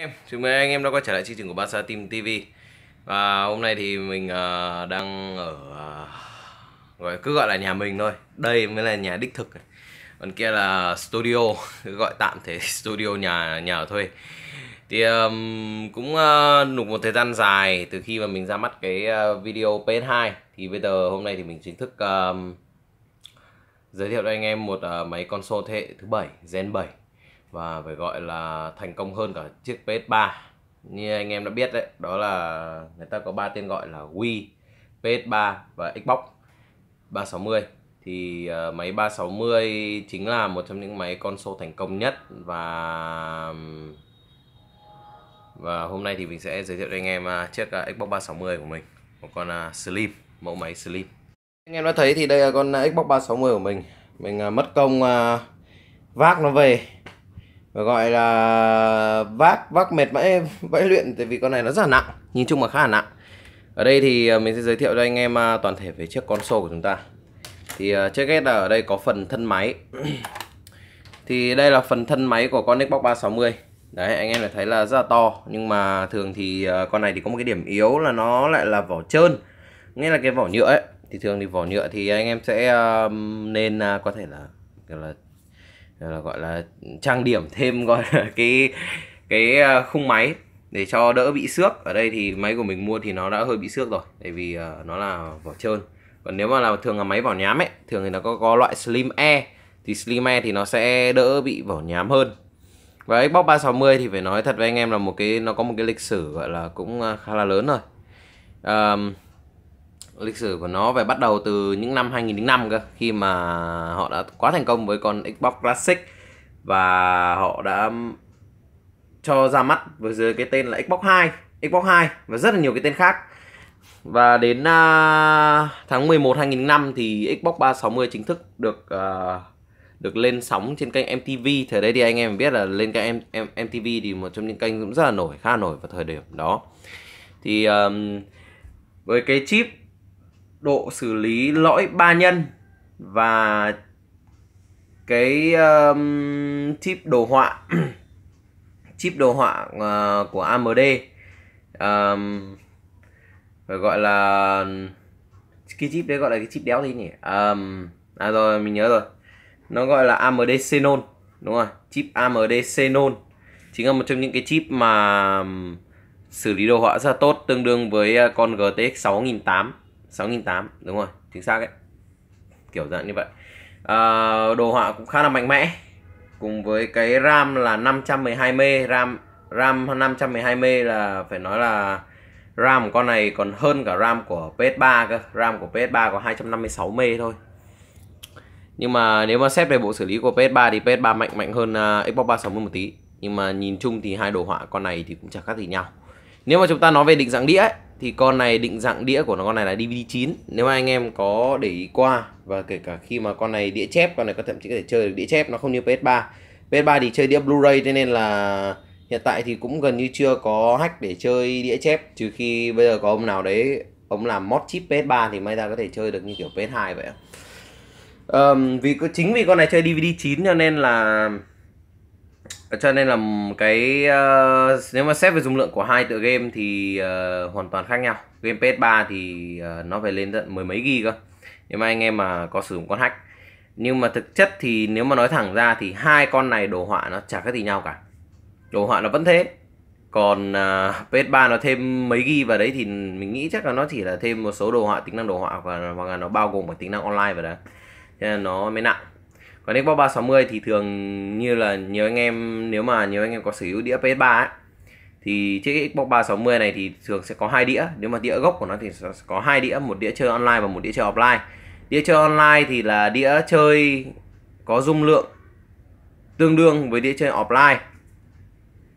em chào mừng anh em đã quay trở lại chương trình của Barca Team TV và hôm nay thì mình uh, đang ở uh, gọi cứ gọi là nhà mình thôi đây mới là nhà đích thực còn kia là studio gọi tạm thế studio nhà nhà ở thuê thì um, cũng uh, à, nục một thời gian dài từ khi mà mình ra mắt cái uh, video PS2 thì bây giờ hôm nay thì mình chính thức uh, giới thiệu cho anh em một uh, máy console thế hệ thứ bảy Gen 7 và phải gọi là thành công hơn cả chiếc PS3 như anh em đã biết đấy đó là người ta có ba tên gọi là Wii, PS3 và Xbox 360 thì uh, máy 360 chính là một trong những máy console thành công nhất và và hôm nay thì mình sẽ giới thiệu cho anh em à, chiếc uh, Xbox 360 của mình một con uh, Slim mẫu máy Slim anh em đã thấy thì đây là con Xbox 360 của mình mình mất công vác nó về và gọi là vác vác mệt mãi vẫy luyện tại vì con này nó rất là nặng nhìn chung là khá là nặng ở đây thì à, mình sẽ giới thiệu cho anh em à, toàn thể về chiếc console của chúng ta thì à, trước hết là ở đây có phần thân máy thì đây là phần thân máy của con Xbox 360 đấy anh em lại thấy là rất là to nhưng mà thường thì con này thì có một cái điểm yếu là nó lại là vỏ trơn nghĩa là cái vỏ nhựa ấy thì thường thì vỏ nhựa thì anh em sẽ nên có thể là là là ờ, gọi là trang điểm thêm gọi là cái cái ờ, khung máy để cho đỡ bị xước ở đây thì máy của mình mua thì nó đã hơi bị xước rồi tại vì ờ, nó là vỏ trơn còn nếu mà là thường là máy vỏ nhám ấy thường thì nó có, có loại slim e thì slim e thì nó sẽ đỡ bị vỏ nhám hơn và Xbox 360 thì phải nói thật với anh em là một cái nó có một cái lịch sử gọi là cũng khá là lớn rồi um, lịch sử của nó phải bắt đầu từ những năm 2005 cơ khi mà họ đã quá thành công với con Xbox Classic và họ đã cho ra mắt với dưới cái tên là Xbox 2, Xbox 2 và rất là nhiều cái tên khác. Và đến uh, tháng 11 2005 thì Xbox 360 chính thức được uh, được lên sóng trên kênh MTV. Thời đấy thì anh em biết là lên kênh M- M- MTV thì một trong những kênh cũng rất là nổi, khá nổi vào thời điểm đó. Thì um, với cái chip độ xử lý lỗi ba nhân và cái um, chip đồ họa chip đồ họa uh, của AMD um, phải gọi là cái chip đấy gọi là cái chip đéo gì nhỉ um, à rồi mình nhớ rồi nó gọi là AMD Xenon đúng rồi chip AMD Xenon chính là một trong những cái chip mà um, xử lý đồ họa rất là tốt tương đương với ờ, con GTX 6008 6.800 đúng rồi chính xác đấy kiểu dạng như vậy à, đồ họa cũng khá là mạnh mẽ cùng với cái RAM là 512 m RAM RAM 512 m là phải nói là RAM của con này còn hơn cả RAM của PS3 cơ RAM của PS3 có 256 m thôi nhưng mà nếu mà xét về bộ xử lý của PS3 thì PS3 mạnh mạnh hơn uh, Xbox 360 một tí nhưng mà nhìn chung thì hai đồ họa con này thì cũng chẳng khác gì nhau nếu mà chúng ta nói về định dạng đĩa ấy, thì con này định dạng đĩa của nó con này là DVD 9 nếu mà anh em có để ý qua và kể cả khi mà con này đĩa chép con này có thậm chí có thể chơi được đĩa chép nó không như PS3 PS3 thì chơi đĩa Blu-ray cho nên là hiện tại thì cũng gần như chưa có hack để chơi đĩa chép trừ khi bây giờ có ông nào đấy ông làm mod chip PS3 thì may ra có thể chơi được như kiểu PS2 vậy um, vì chính vì con này chơi DVD 9 cho nên là Ờ, cho nên là cái uh, nếu mà xét về dung lượng của hai tựa game thì uh, hoàn toàn khác nhau game PS3 thì uh, nó phải lên tận mười mấy gig cơ nếu mà anh em mà có sử dụng con hack nhưng mà thực chất thì nếu mà nói thẳng ra thì hai con này đồ họa nó chả khác gì nhau cả đồ họa nó vẫn thế còn uh, PS3 nó thêm mấy ghi vào đấy thì mình nghĩ chắc là nó chỉ là thêm một số đồ họa tính năng đồ họa và hoặc là nó bao gồm một tính năng online vào đấy cho nên nó mới nặng còn Xbox 360 thì thường như là nhiều anh em nếu mà nhiều anh em có sở hữu đĩa PS3 ấy thì chiếc Xbox 360 này thì thường sẽ có hai đĩa nếu mà đĩa gốc của nó thì sẽ có hai đĩa một đĩa chơi online và một đĩa chơi offline đĩa chơi online thì là đĩa chơi có dung lượng tương đương với đĩa chơi offline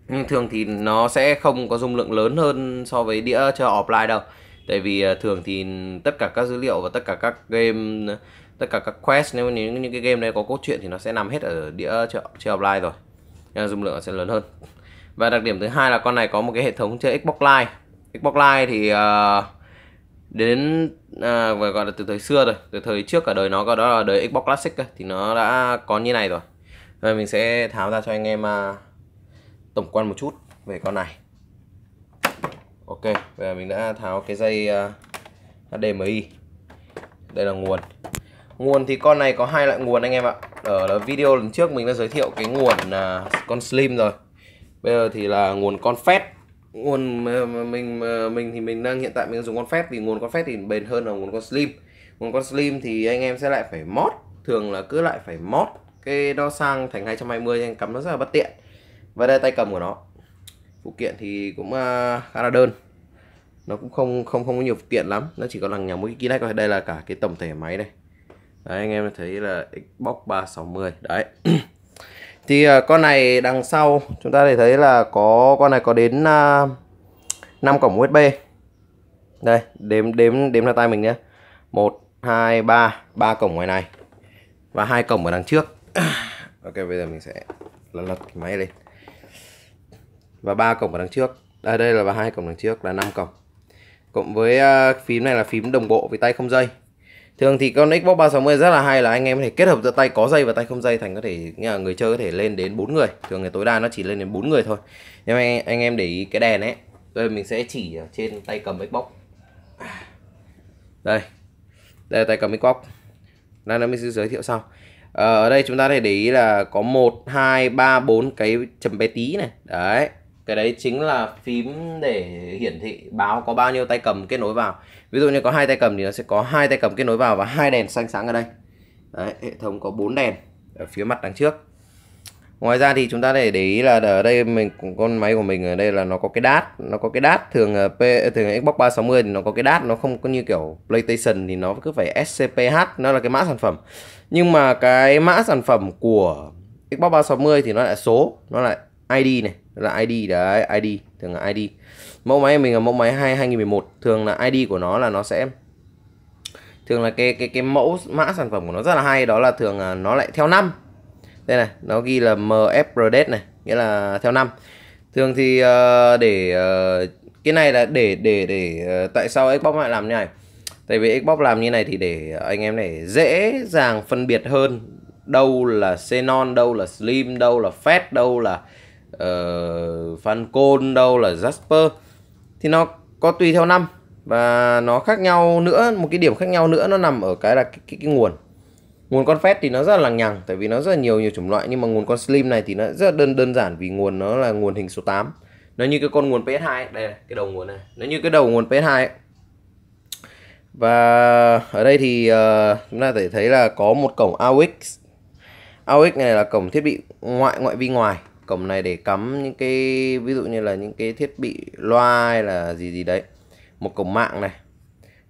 nhưng thường thì nó sẽ không có dung lượng lớn hơn so với đĩa chơi offline đâu tại vì à, thường thì tất cả các dữ liệu và tất cả các game tất cả các quest nếu như những cái game đấy có cốt truyện thì nó sẽ nằm hết ở đĩa chợ chợ offline rồi nên dung lượng sẽ lớn hơn và đặc điểm thứ hai là con này có một cái hệ thống chơi Xbox Live Xbox Live thì uh, đến à, gọi là từ thời xưa rồi từ thời trước cả đời nó có đó là đời Xbox Classic ấy, thì nó đã có như này rồi và mình sẽ tháo ra cho anh em à, tổng quan một chút về con này ok và mình đã tháo cái dây à, HDMI đây là nguồn Nguồn thì con này có hai loại nguồn anh em ạ. Ở video lần trước mình đã giới thiệu cái nguồn uh, con slim rồi. Bây giờ thì là nguồn con fed. Nguồn mình mình thì mình đang hiện tại mình đang dùng con fed vì nguồn con fed thì bền hơn là nguồn con slim. Nguồn con slim thì anh em sẽ lại phải mót, thường là cứ lại phải mót cái đo sang thành 220 anh cắm nó rất là bất tiện. Và đây tay cầm của nó. Phụ kiện thì cũng uh, khá là đơn nó cũng không không không có nhiều phụ kiện lắm nó chỉ có là nhà mũi kỹ lách thôi đây là cả cái tổng thể máy đây đấy anh em thấy là Xbox 360 đấy thì uh, con này đằng sau chúng ta để thấy là có con này có đến uh, à, 5 cổng USB đây đếm đếm đếm ra tay mình nhé 1 2 3 3 cổng ngoài này và hai cổng ở đằng trước ok bây giờ mình sẽ lật lật cái máy lên và ba cổng ở đằng trước đây à, đây là hai cổng đằng trước là 5 cổng cộng với uh, phím này là phím đồng bộ với tay không dây thường thì con Xbox 360 rất là hay là anh em có thể kết hợp giữa tay có dây và tay không dây thành có thể là người chơi có thể lên đến 4 người thường thì tối đa nó chỉ lên đến 4 người thôi nhưng mà anh, anh em để ý cái đèn ấy đây mình sẽ chỉ trên tay cầm Xbox đây đây là tay cầm Xbox đây là mình sẽ giới thiệu sau ờ, ở đây chúng ta thể để ý là có 1, 2, 3, 4 cái chấm bé tí này đấy cái đấy chính là phím để hiển thị báo có bao nhiêu tay cầm kết nối vào ví dụ như có hai tay cầm thì nó sẽ có hai tay cầm kết nối vào và hai đèn xanh sáng ở đây Đấy, hệ thống có bốn đèn ở phía mặt đằng trước ngoài ra thì chúng ta để để ý là ở đây mình con máy của mình ở đây là nó có cái đát nó có cái đát thường ờ, p thường xbox 360 thì nó có cái đát nó không có như kiểu playstation thì nó cứ phải scph nó là cái mã sản phẩm nhưng mà cái mã sản phẩm của xbox 360 thì nó lại số nó lại id này là id đấy id thường là id mẫu máy mình là mẫu máy 2 2011 thường là ID của nó là nó sẽ thường là cái cái cái mẫu mã sản phẩm của nó rất là hay đó là thường là nó lại theo năm đây này nó ghi là mfrd này nghĩa là theo năm thường thì uh, để uh, cái này là để để để uh, tại sao Xbox lại làm như này tại vì Xbox làm như này thì để anh em này dễ dàng phân biệt hơn đâu là xenon đâu là slim đâu là fat đâu là uh, fancon đâu là jasper thì nó có tùy theo năm và nó khác nhau nữa một cái điểm khác nhau nữa nó nằm ở cái là cái, cái, cái nguồn nguồn con fed thì nó rất là lằng nhằng tại vì nó rất là nhiều nhiều chủng loại nhưng mà nguồn con slim này thì nó rất là đơn đơn giản vì nguồn nó là nguồn hình số 8 nó như cái con nguồn PS2 đây này, cái đầu nguồn này nó như cái đầu nguồn PS2 và ở đây thì uh, chúng ta thể thấy là có một cổng AUX AUX này là cổng thiết bị ngoại ngoại vi ngoài cổng này để cắm những cái ví dụ như là những cái thiết bị loa hay là gì gì đấy một cổng mạng này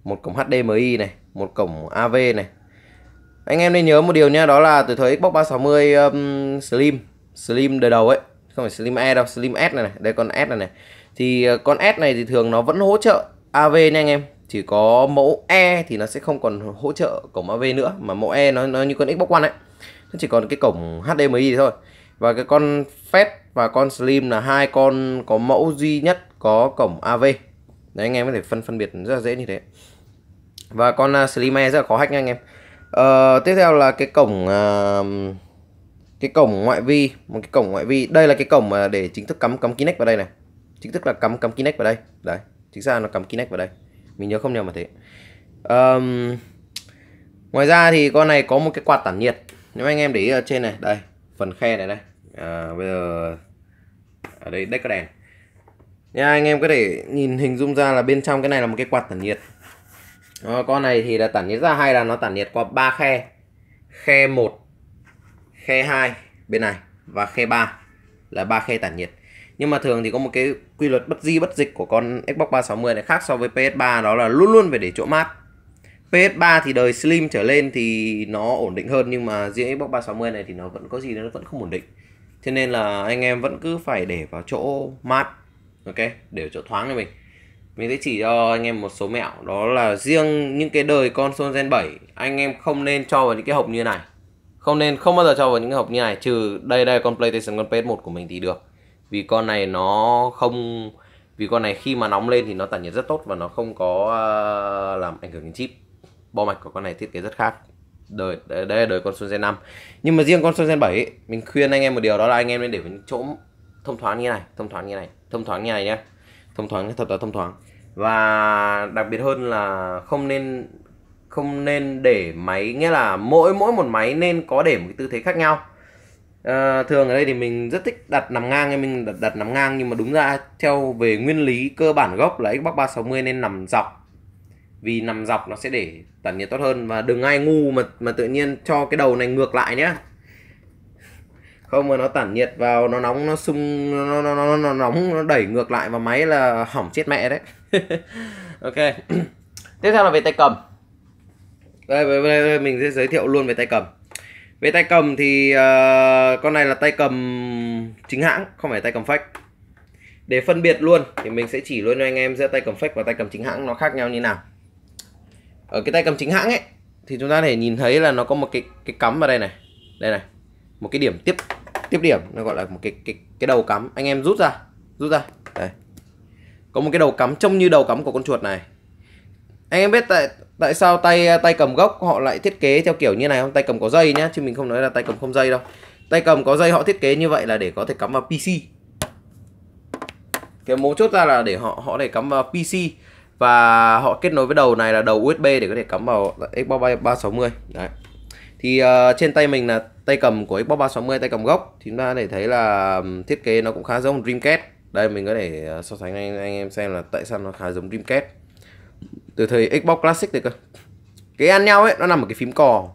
một cổng HDMI này một cổng AV này anh em nên nhớ một điều nha đó là từ thời Xbox 360 um, Slim Slim đời đầu ấy không phải Slim E đâu Slim S này này đây con S này này thì ờ, con S này thì thường nó vẫn hỗ trợ AV nha anh em chỉ có mẫu E thì nó sẽ không còn hỗ trợ cổng AV nữa mà mẫu E nó nó như con Xbox One ấy nó chỉ còn cái cổng HDMI thôi và cái con Fed và con Slim là hai con có mẫu duy nhất có cổng AV đấy anh em có thể phân phân biệt rất là dễ như thế và con uh, Slim Air rất là khó hack nha anh em uh, tiếp theo là cái cổng uh, cái cổng ngoại vi một cái cổng ngoại vi đây là cái cổng mà để chính thức cắm cắm Kinect vào đây này chính thức là cắm cắm Kinect vào đây đấy chính xác là nó cắm Kinect vào đây mình nhớ không nhầm mà thế um, ngoài ra thì con này có một cái quạt tản nhiệt nếu anh em để ý ở trên này đây phần khe này đây à, bây giờ ở đây đây có đèn nha anh em có thể nhìn hình dung ra là bên trong cái này là một cái quạt tản nhiệt à, con này thì là tản nhiệt ra hay là nó tản nhiệt qua ba khe khe 1 khe 2 bên này và khe 3 là ba khe tản nhiệt nhưng mà thường thì có một cái quy luật bất di bất dịch của con Xbox 360 này khác so với PS3 đó là luôn luôn phải để chỗ mát PS3 thì đời Slim trở lên thì nó ổn định hơn nhưng mà riêng Xbox 360 này thì nó vẫn có gì đó, nó vẫn không ổn định thế nên là anh em vẫn cứ phải để vào chỗ mát ok để chỗ thoáng cho mình mình sẽ chỉ cho anh em một số mẹo đó là riêng những cái đời con Sol Gen 7 anh em không nên cho vào những cái hộp như này không nên không bao giờ cho vào những cái hộp như này trừ đây đây con PlayStation con PS1 của mình thì được vì con này nó không vì con này khi mà nóng lên thì nó tản nhiệt rất tốt và nó không có à, làm ảnh hưởng đến chip bo mạch của con này thiết kế rất khác đời đây, là đời con Sun Gen 5 nhưng mà riêng con Sun Gen 7 ấy, mình khuyên anh em một điều đó là anh em nên để những chỗ thông thoáng như này thông thoáng như này thông thoáng như này nhé thông thoáng thật là thông thoáng và đặc biệt hơn là không nên không nên để máy nghĩa là mỗi mỗi một máy nên có để một cái tư thế khác nhau à, thường ở đây thì mình rất thích đặt nằm ngang mình đặt, đặt nằm ngang nhưng mà đúng ra theo về nguyên lý cơ bản gốc là Xbox 360 nên nằm dọc vì nằm dọc nó sẽ để tản nhiệt tốt hơn và đừng ai ngu mà mà tự nhiên cho cái đầu này ngược lại nhé không mà nó tản nhiệt vào nó nóng nó sung nó nó nó, nó nóng nó đẩy ngược lại vào máy là hỏng chết mẹ đấy ok tiếp theo là về tay cầm đây, đây, đây, đây mình sẽ giới thiệu luôn về tay cầm về tay cầm thì uh, con này là tay cầm chính hãng không phải tay cầm fake để phân biệt luôn thì mình sẽ chỉ luôn cho anh em giữa tay cầm fake và tay cầm chính hãng nó khác nhau như nào ở cái tay cầm chính hãng ấy thì chúng ta thể nhìn thấy là nó có một cái cái cắm vào đây này đây này một cái điểm tiếp tiếp điểm nó gọi là một cái cái cái đầu cắm anh em rút ra rút ra đây có một cái đầu cắm trông như đầu cắm của con chuột này anh em biết tại tại sao tay tay cầm gốc họ lại thiết kế theo kiểu như này không tay cầm có dây nhá chứ mình không nói là tay cầm không dây đâu tay cầm có dây họ thiết kế như vậy là để có thể cắm vào pc cái mấu chốt ra là để họ họ để cắm vào pc và họ kết nối với đầu này là đầu USB để có thể cắm vào Xbox 360 đấy thì uh, trên tay mình là tay cầm của Xbox 360 tay cầm gốc thì chúng ta để thấy là thiết kế nó cũng khá giống Dreamcast đây mình có thể ờ, so sánh anh, anh em xem là tại sao nó khá giống Dreamcast từ thời Xbox Classic thì cơ cái ăn nhau ấy nó nằm ở cái phím cò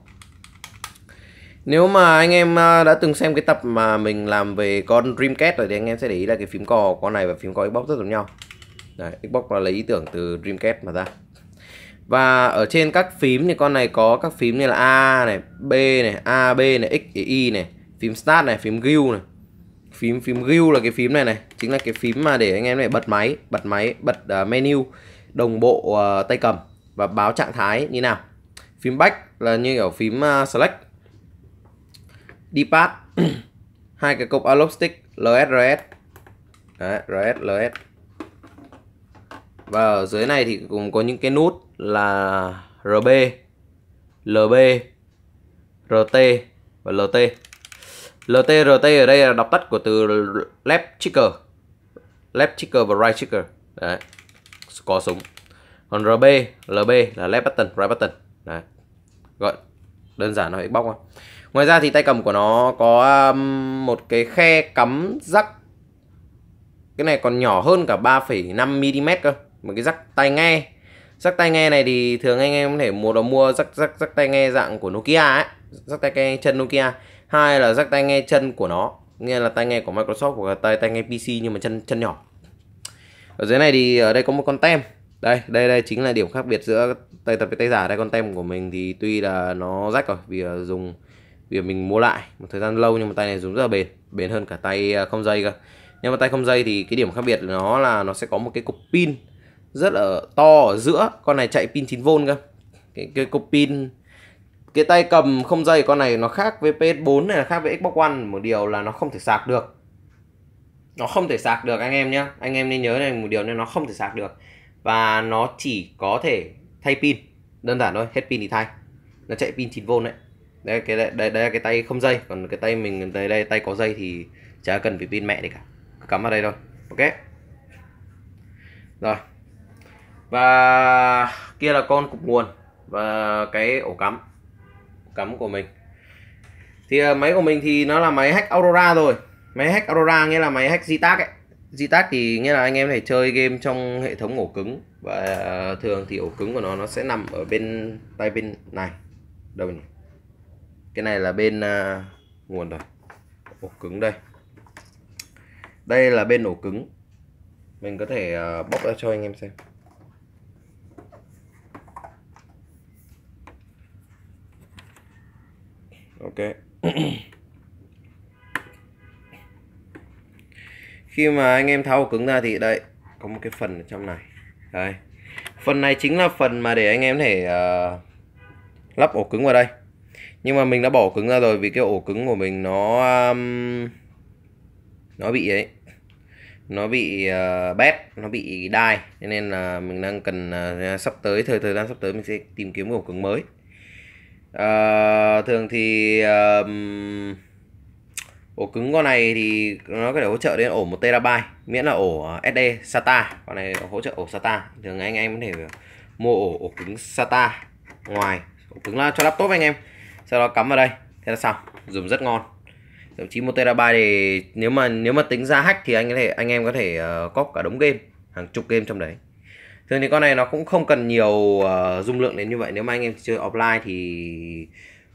nếu mà anh em ờ, đã từng xem cái tập mà mình làm về con Dreamcast rồi thì anh em sẽ để ý là cái phím cò con này và phím cò Xbox rất giống nhau Đấy, Xbox là lấy ý tưởng từ Dreamcast mà ra và ở trên các phím thì con này có các phím như là A này, B này, A, B này, X, Y này Phím Start này, phím Gil này Phím phím Gil là cái phím này này Chính là cái phím mà để anh em này bật máy, bật máy, bật uh, menu Đồng bộ uh, tay cầm và báo trạng thái như nào Phím Back là như kiểu phím uh, Select D-pad hai cái cục analog stick LS, RS Đấy, RS, LS và ở dưới này thì cũng có những cái nút là RB, LB, RT và LT. LT, RT ở đây là đọc tắt của từ left trigger, left trigger và right trigger. Đấy, có súng. Còn RB, LB là left button, right button. Đấy, gọi đơn giản nó Xbox thôi. Ngoài ra thì tay cầm của nó có um, một cái khe cắm rắc cái này còn nhỏ hơn cả 3,5 mm cơ một cái rắc tai nghe rắc tai nghe này thì thường anh em có thể mua là mua rắc rắc rắc tai nghe dạng của Nokia ấy rắc tai nghe chân Nokia hai là rắc tai nghe chân của nó nghe là tai nghe của Microsoft hoặc là tai tai nghe PC nhưng mà chân chân nhỏ ở dưới này thì ở đây có một con tem đây đây đây chính là điểm khác biệt giữa tay thật với tay giả đây con tem của mình thì tuy là nó rách rồi vì dùng vì mình mua lại một thời gian lâu nhưng mà tay này dùng rất là bền bền hơn cả tay à, không dây cơ nhưng mà tay không dây thì cái điểm khác biệt của nó là nó sẽ có một cái cục pin rất là to ở giữa con này chạy pin 9V cơ cái, cái cục pin cái tay cầm không dây con này nó khác với PS4 này là khác với Xbox One một điều là nó không thể sạc được nó không thể sạc được anh em nhé anh em nên nhớ này một điều nên nó không thể sạc được và nó chỉ có thể thay pin đơn giản thôi hết pin thì thay nó chạy pin 9V đấy đây cái đây, đây, đây là cái tay không dây còn cái tay mình đây đây tay có dây thì chả cần phải pin mẹ gì cả cắm vào đây thôi ok rồi và kia là con cục nguồn và cái ổ cắm cắm của mình thì ờ, máy của mình thì nó là máy hack Aurora rồi máy hack Aurora nghĩa là máy hack Ztac ấy Ztac thì nghĩa là anh em phải chơi game trong hệ thống ổ cứng và ờ, thường thì ổ cứng của nó nó sẽ nằm ở bên tay bên này đâu nhỉ cái này là bên uh, nguồn rồi ổ cứng đây đây là bên ổ cứng mình có thể uh, bóc ra cho anh em xem ok khi mà anh em tháo ổ cứng ra thì đây có một cái phần ở trong này đây phần này chính là phần mà để anh em thể uh, lắp ổ cứng vào đây nhưng mà mình đã bỏ cứng ra rồi vì cái ổ cứng của mình nó um, nó bị ấy nó bị uh, bét nó bị đai nên là mình đang cần uh, sắp tới thời thời gian sắp tới mình sẽ tìm kiếm ổ cứng mới uh, thường thì uh, ổ cứng con này thì nó có thể hỗ trợ đến ổ 1 terabyte miễn là ổ ờ, SD SATA con này hỗ trợ ổ SATA thường anh em có thể ờ, mua ổ ổ cứng SATA ngoài ổ cứng là cho laptop anh em sau đó cắm vào đây thế là xong dùng rất ngon thậm chí một terabyte thì nếu mà nếu mà tính ra hack thì anh có thể anh em có thể uh, có cả đống game hàng chục game trong đấy thường thì con này nó cũng không cần nhiều uh, dung lượng đến như vậy nếu mà anh em chơi offline thì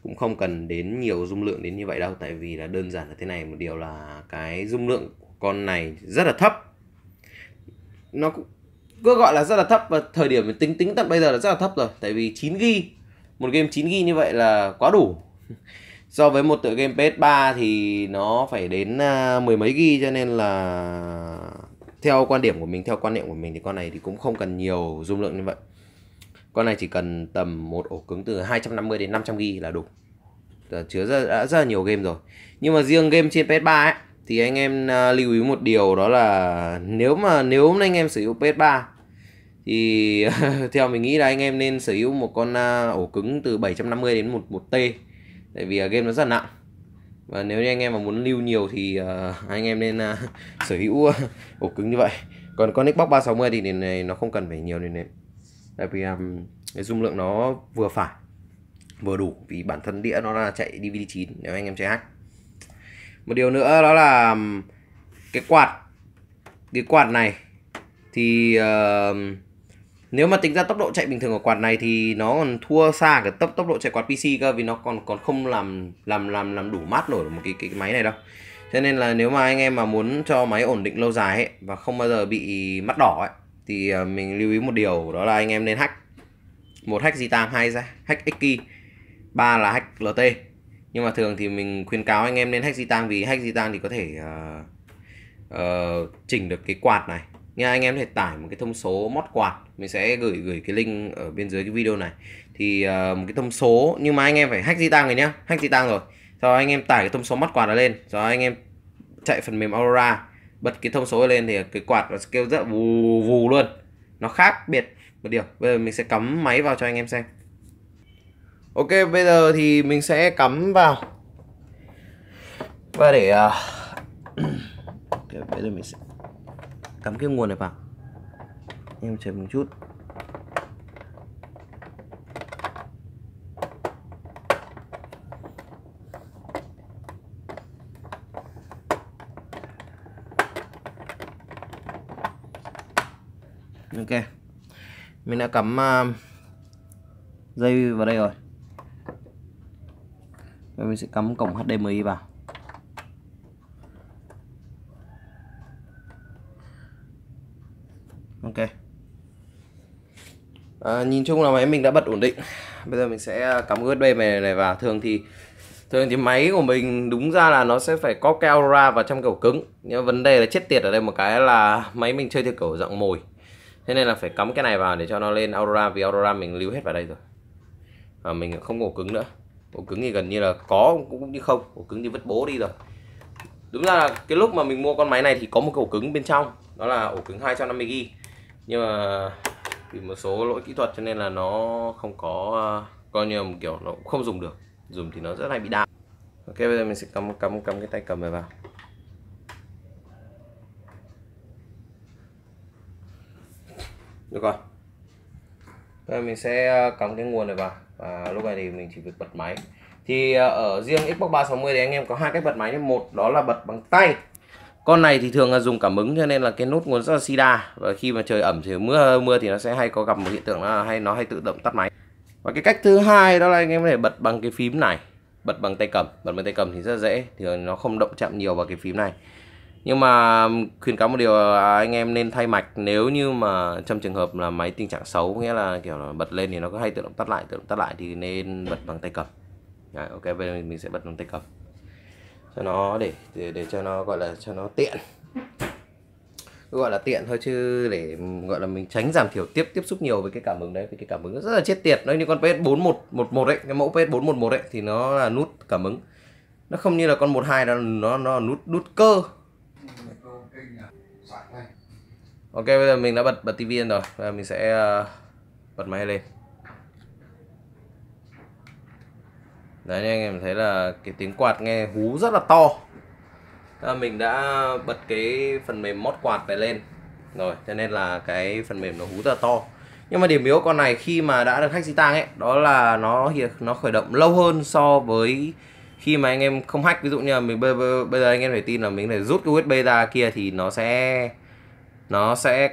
cũng không cần đến nhiều dung lượng đến như vậy đâu tại vì là đơn giản là thế này một điều là cái dung lượng của con này rất là thấp nó cũng cứ gọi là rất là thấp và thời điểm mình tính tính tận bây giờ là rất là thấp rồi tại vì 9 g một game 9 g như vậy là quá đủ so với một tựa game PS3 thì nó phải đến uh, mười mấy g cho nên là theo quan điểm của mình theo quan niệm của mình thì con này thì cũng không cần nhiều dung lượng như vậy con này chỉ cần tầm một ổ cứng từ 250 đến 500 g là đủ chứa ra, đã rất là nhiều game rồi nhưng mà riêng game trên PS3 ấy thì anh em à, lưu ý một điều đó là nếu mà nếu anh em sử dụng PS3 thì theo mình nghĩ là anh em nên sở hữu một con à, ổ cứng từ 750 đến 1 1T tại vì game nó rất nặng và nếu như anh em mà muốn lưu nhiều thì uh, anh em nên uh, sở hữu uh, ổ cứng như vậy còn con Xbox 360 thì đến này nó không cần phải nhiều nên này tại vì um, cái dung lượng nó vừa phải vừa đủ vì bản thân đĩa nó là chạy DVD 9 nếu anh em chơi hack một điều nữa đó là cái quạt cái quạt này thì uh, nếu mà tính ra tốc độ chạy bình thường của quạt này thì nó còn thua xa cái tốc tốc độ chạy quạt PC cơ vì nó còn còn không làm làm làm làm đủ mát nổi một cái cái máy này đâu cho nên là nếu mà anh em mà muốn cho máy ổn định lâu dài ấy, và không bao giờ bị mắt đỏ ấy thì à, mình lưu ý một điều đó là anh em nên hack một hack Zitang hai ra hack Xkey ba là hack LT nhưng mà thường thì mình khuyên cáo anh em nên hack Zitang vì hack Zitang thì có thể uh, uh, chỉnh được cái quạt này nghe anh em thể tải một cái thông số mót quạt mình sẽ gửi gửi cái link ở bên dưới cái video này thì uh, một cái thông số nhưng mà anh em phải hack di tăng rồi nhá hack di tăng rồi rồi anh em tải cái thông số mót quạt nó lên rồi anh em chạy phần mềm aurora bật cái thông số lên thì cái quạt nó sẽ kêu rất vù vù luôn nó khác biệt một điều bây giờ mình sẽ cắm máy vào cho anh em xem ok bây giờ thì mình sẽ cắm vào và để uh... okay, bây giờ mình sẽ cắm cái nguồn này vào em chờ một chút ok mình đã cắm uh, dây vào đây rồi Và mình sẽ cắm cổng HDMI vào ok à, nhìn chung là máy mình đã bật ổn định bây giờ mình sẽ à, cắm USB này, này vào thường thì thường thì máy của mình đúng ra là nó sẽ phải có keo ra vào trong cầu cứng nhưng vấn đề là chết tiệt ở đây một cái là máy mình chơi theo kiểu dạng mồi thế nên là phải cắm cái này vào để cho nó lên Aurora vì Aurora mình lưu hết vào đây rồi và mình không ổ cứng nữa ổ cứng thì gần như là có cũng như không ổ cứng thì vứt bố đi rồi đúng ra là cái lúc mà mình mua con máy này thì có một cái ổ cứng bên trong đó là ổ cứng 250 g nhưng mà vì một số lỗi kỹ thuật cho nên là nó không có ờ, coi như một kiểu nó cũng không dùng được dùng thì nó rất hay bị đau ok bây giờ mình sẽ cắm cắm cắm cái tay cầm này vào được rồi giờ mình sẽ ờ, cắm cái nguồn này vào và lúc này thì mình chỉ việc bật máy thì ờ, ở riêng Xbox 360 thì anh em có hai cách bật máy một đó là bật bằng tay con này thì thường là dùng cảm ứng cho nên là cái nút nguồn rất là sida và khi mà trời ẩm thì mưa mưa thì nó sẽ hay có gặp một hiện tượng là hay nó hay tự động tắt máy và cái cách thứ hai đó là anh em có thể bật bằng cái phím này bật bằng tay cầm bật bằng tay cầm thì rất dễ thì nó không động chạm nhiều vào cái phím này nhưng mà khuyên cáo một điều là anh em nên thay mạch nếu như mà trong trường hợp là máy tình trạng xấu nghĩa là kiểu là bật lên thì nó có hay tự động tắt lại tự động tắt lại thì nên bật bằng tay cầm Đấy, ok bây giờ mình sẽ bật bằng tay cầm cho nó để để, để cho nó gọi là cho nó tiện gọi là tiện thôi chứ để gọi là mình tránh giảm thiểu tiếp tiếp xúc nhiều với cái cảm ứng đấy vì cái cảm ứng rất là chết tiệt nó như con PS4111 ấy cái mẫu PS411 ấy thì nó là nút cảm ứng nó không như là con 12 nó nó nó nút nút cơ Ok bây giờ mình đã bật bật tivi lên rồi và mình sẽ uh, bật máy lên đấy anh em thấy là cái tiếng quạt nghe hú rất là to à, mình đã bật cái phần mềm mót quạt này lên rồi cho nên là cái phần mềm nó hú rất là to nhưng mà điểm yếu con này khi mà đã được hack di tang ấy đó là nó nó khởi động lâu hơn so với khi mà anh em không hack ví dụ như là mình bây, bây, bây giờ anh em phải tin là mình phải rút cái USB ra kia thì nó sẽ nó sẽ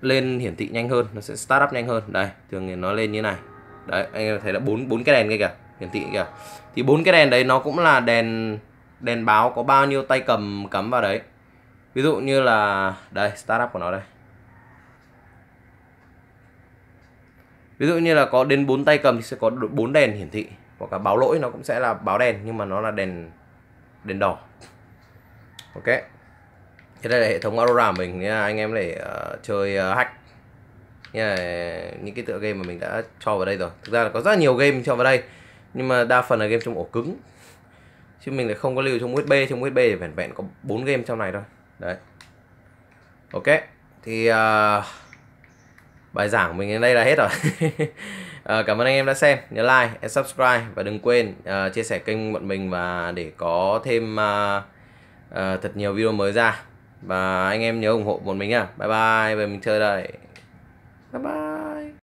lên hiển thị nhanh hơn nó sẽ start up nhanh hơn đây thường thì nó lên như này đấy anh em thấy là bốn bốn cái đèn kia kìa hiển thị kìa thì bốn cái đèn đấy nó cũng là đèn đèn báo có bao nhiêu tay cầm cắm vào đấy ví dụ như là đây startup của nó đây ví dụ như là có đến bốn tay cầm thì sẽ có bốn đèn hiển thị hoặc là báo lỗi nó cũng sẽ là báo đèn nhưng mà nó là đèn đèn đỏ ok thế đây là hệ thống Aurora mình nên anh em để uh, ờ, chơi uh, hack như là những cái tựa game mà mình đã cho vào đây rồi thực ra là có rất là nhiều game cho vào đây nhưng mà đa phần là game trong ổ cứng chứ mình lại không có lưu trong USB trong USB thì vẹn vẹn có 4 game trong này thôi đấy ok thì uh, bài giảng mình đến đây là hết rồi uh, cảm ơn anh em đã xem nhớ like and subscribe và đừng quên uh, chia sẻ kênh bọn mình và để có thêm uh, uh, thật nhiều video mới ra và anh em nhớ ủng hộ bọn mình nhá bye bye và mình chơi đây bye bye